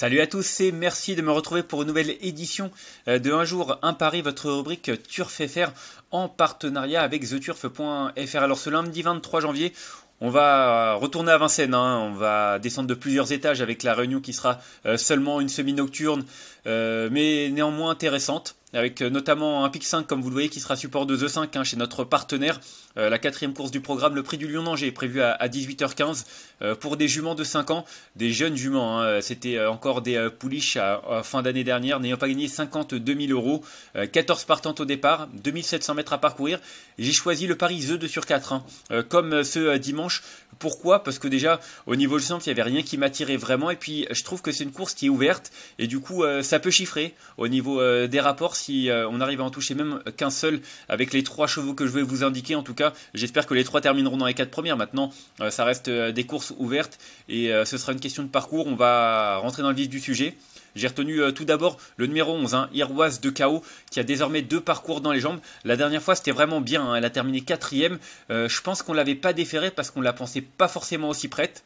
Salut à tous et merci de me retrouver pour une nouvelle édition euh, de Un jour, un pari, votre rubrique Turf FR en partenariat avec TheTurf.fr. Alors ce lundi 23 janvier, on va retourner à Vincennes, hein. on va descendre de plusieurs étages avec la réunion qui sera euh, seulement une semi-nocturne, euh, mais néanmoins intéressante avec euh, notamment un pic 5 comme vous le voyez qui sera support de The 5 hein, chez notre partenaire. Euh, la quatrième course du programme, le prix du Lion d'Angers, est prévu à, 18h15 euh, pour des juments de 5 ans, des jeunes juments. Hein. C'était encore des pouliches à, fin d'année dernière, n'ayant pas gagné 52 000 euros, 14 partantes au départ, 2700 mètres à parcourir. J'ai choisi le pari The 2 sur 4, hein. comme ce dimanche. Pourquoi Parce que déjà, au niveau du centre, il n'y avait rien qui m'attirait vraiment. Et puis, je trouve que c'est une course qui est ouverte. Et du coup, ça peut chiffrer au niveau des rapports si euh, on arrive à en toucher même qu'un seul avec les trois chevaux que je vais vous indiquer. En tout cas, j'espère que les trois termineront dans les quatre premières. Maintenant, euh, ça reste euh, des courses ouvertes et ce sera une question de parcours. On va rentrer dans le vif du sujet. J'ai retenu tout d'abord le numéro 11, hein, de KO, qui a désormais deux parcours dans les jambes. La dernière fois, c'était vraiment bien. Hein. elle a terminé quatrième. je pense qu'on ne l'avait pas déférée parce qu'on ne la pensait pas forcément aussi prête.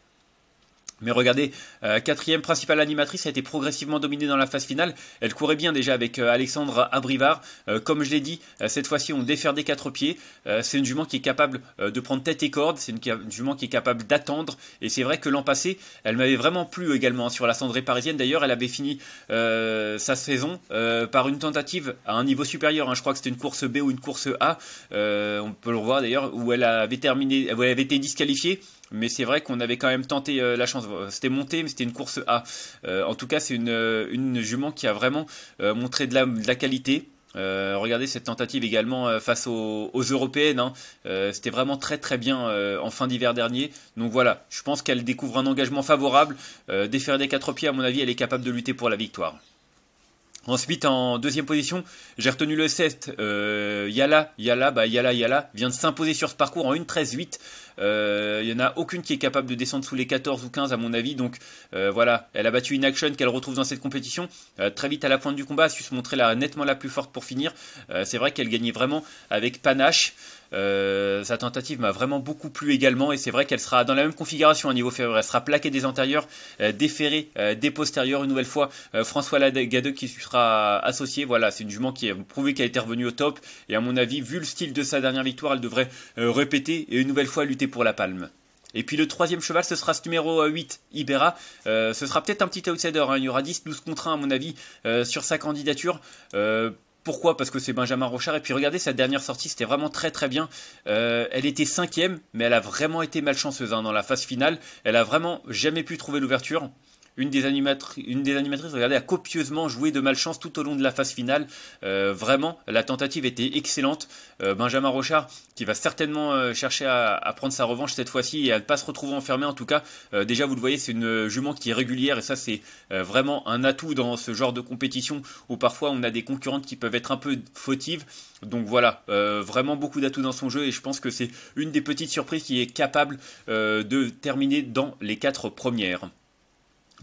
Mais regardez, euh, quatrième principale animatrice a été progressivement dominée dans la phase finale. Elle courait bien déjà avec euh, Alexandre Abrivard. Euh, comme je l'ai dit, cette fois-ci on défère des quatre pieds. c'est une jument qui est capable de prendre tête et corde. C'est une, jument qui est capable d'attendre. Et c'est vrai que l'an passé, elle m'avait vraiment plu également hein, sur la cendrée parisienne. D'ailleurs, elle avait fini sa saison par une tentative à un niveau supérieur. Hein. Je crois que c'était une course B ou une course A. on peut le revoir d'ailleurs où elle avait terminé, où elle avait été disqualifiée mais c'est vrai qu'on avait quand même tenté euh, la chance. C'était monté, mais c'était une course A. Euh, en tout cas, c'est une, euh, une, jument qui a vraiment montré de la, qualité. regardez cette tentative également face aux, européennes. Hein. C'était vraiment très très bien en fin d'hiver dernier. Donc voilà, je pense qu'elle découvre un engagement favorable. déférée des quatre pieds, à mon avis, elle est capable de lutter pour la victoire. Ensuite, en deuxième position, j'ai retenu le 7. Yala, Yala, bah Yala, Yala vient de s'imposer sur ce parcours en 1-13-8. Euh, il n'y en a aucune qui est capable de descendre sous les 14 ou 15 à mon avis. Donc euh, voilà, elle a battu une action qu'elle retrouve dans cette compétition. Euh, très vite à la pointe du combat, a su se montrer nettement la plus forte pour finir. c'est vrai qu'elle gagnait vraiment avec panache. sa tentative m'a vraiment beaucoup plu également et c'est vrai qu'elle sera dans la même configuration au niveau février, Elle sera plaquée des antérieurs, déferré des des postérieurs. Une nouvelle fois, François Lagadeux qui sera associé. Voilà, c'est une jument qui a prouvé qu'elle était revenue au top et à mon avis, vu le style de sa dernière victoire, elle devrait répéter et une nouvelle fois lutter pour la palme. Et puis le troisième cheval, ce sera ce numéro 8, euh, Ibera. Euh, ce sera peut-être un petit outsider. Hein. Il y aura 10, 12 contre à mon avis, euh, sur sa candidature. pourquoi Parce que c'est Benjamin Rochard. Et puis regardez, sa dernière sortie, c'était vraiment très très bien. elle était cinquième, mais elle a vraiment été malchanceuse hein, dans la phase finale. Elle a vraiment jamais pu trouver l'ouverture une des, animatrices regardez, a copieusement joué de malchance tout au long de la phase finale. Euh, vraiment, la tentative était excellente. Euh, Benjamin Rochard, qui va certainement euh, chercher à, à, prendre sa revanche cette fois-ci et à ne pas se retrouver enfermé, en tout cas, déjà, vous le voyez, c'est une jument qui est régulière et ça, c'est vraiment un atout dans ce genre de compétition où parfois on a des concurrentes qui peuvent être un peu fautives. Donc voilà, vraiment beaucoup d'atouts dans son jeu et je pense que c'est une des petites surprises qui est capable de terminer dans les quatre premières.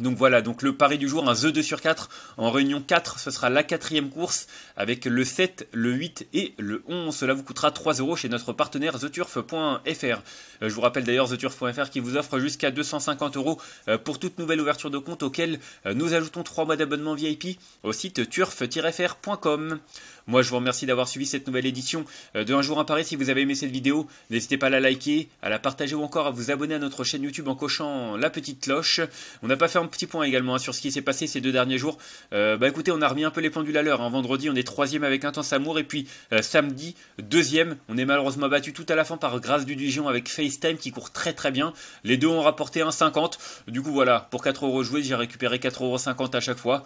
Donc voilà, donc le pari du jour, un The 2 sur 4 en réunion 4, ce sera la quatrième course avec le 7, le 8 et le 11. Cela vous coûtera 3 euros chez notre partenaire theturf.fr. Euh, je vous rappelle d'ailleurs theturf.fr qui vous offre jusqu'à 250 euros euh, pour toute nouvelle ouverture de compte auquel euh, nous ajoutons 3 mois d'abonnement VIP au site turf-fr.com. Moi, je vous remercie d'avoir suivi cette nouvelle édition de Un jour un Paris. Si vous avez aimé cette vidéo, n'hésitez pas à la liker, à la partager ou encore à vous abonner à notre chaîne YouTube en cochant la petite cloche. On n'a pas fait un petit point également hein, sur ce qui s'est passé ces deux derniers jours. Euh, bah écoutez, on a remis un peu les pendules à l'heure. Hein. Vendredi, on est troisième avec Intense Amour, et puis euh, samedi, deuxième. On est malheureusement battu tout à la fin par Grâce du Dijon avec FaceTime qui court très très bien. Les deux ont rapporté 1,50. Du coup, voilà, pour 4 euros joués, j'ai récupéré 4,50 à chaque fois.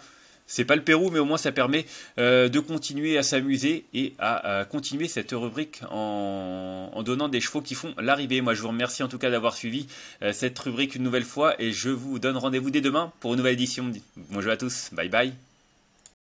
C'est pas le Pérou, mais au moins ça permet euh, de continuer à s'amuser et à, continuer cette rubrique en, donnant des chevaux qui font l'arrivée. Moi, je vous remercie en tout cas d'avoir suivi euh, cette rubrique une nouvelle fois et je vous donne rendez-vous dès demain pour une nouvelle édition. Bonjour à tous, bye bye.